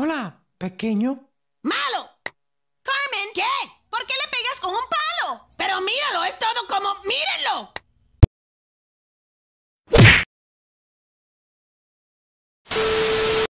Hola, pequeño,